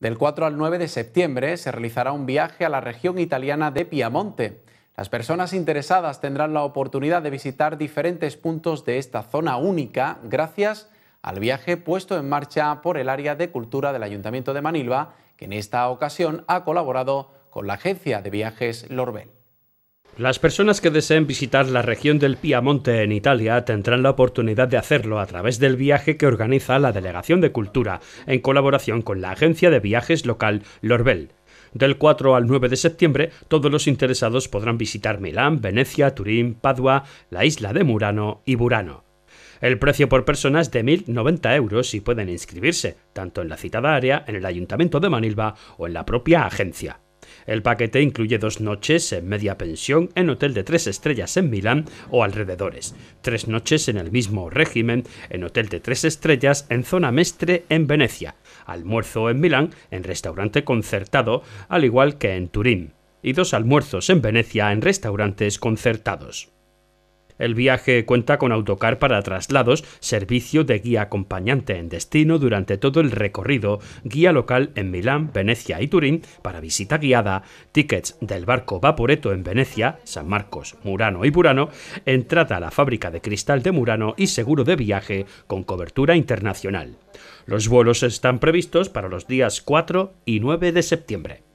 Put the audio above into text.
Del 4 al 9 de septiembre se realizará un viaje a la región italiana de Piamonte. Las personas interesadas tendrán la oportunidad de visitar diferentes puntos de esta zona única gracias al viaje puesto en marcha por el área de cultura del Ayuntamiento de Manilva, que en esta ocasión ha colaborado con la agencia de viajes Lorbel. Las personas que deseen visitar la región del Piamonte en Italia tendrán la oportunidad de hacerlo a través del viaje que organiza la Delegación de Cultura en colaboración con la agencia de viajes local Lorbel. Del 4 al 9 de septiembre, todos los interesados podrán visitar Milán, Venecia, Turín, Padua, la isla de Murano y Burano. El precio por persona es de 1.090 euros y pueden inscribirse, tanto en la citada área, en el Ayuntamiento de Manilva o en la propia agencia. El paquete incluye dos noches en media pensión en hotel de tres estrellas en Milán o alrededores, tres noches en el mismo régimen en hotel de tres estrellas en zona mestre en Venecia, almuerzo en Milán en restaurante concertado, al igual que en Turín, y dos almuerzos en Venecia en restaurantes concertados. El viaje cuenta con autocar para traslados, servicio de guía acompañante en destino durante todo el recorrido, guía local en Milán, Venecia y Turín para visita guiada, tickets del barco Vaporeto en Venecia, San Marcos, Murano y Burano, entrada a la fábrica de cristal de Murano y seguro de viaje con cobertura internacional. Los vuelos están previstos para los días 4 y 9 de septiembre.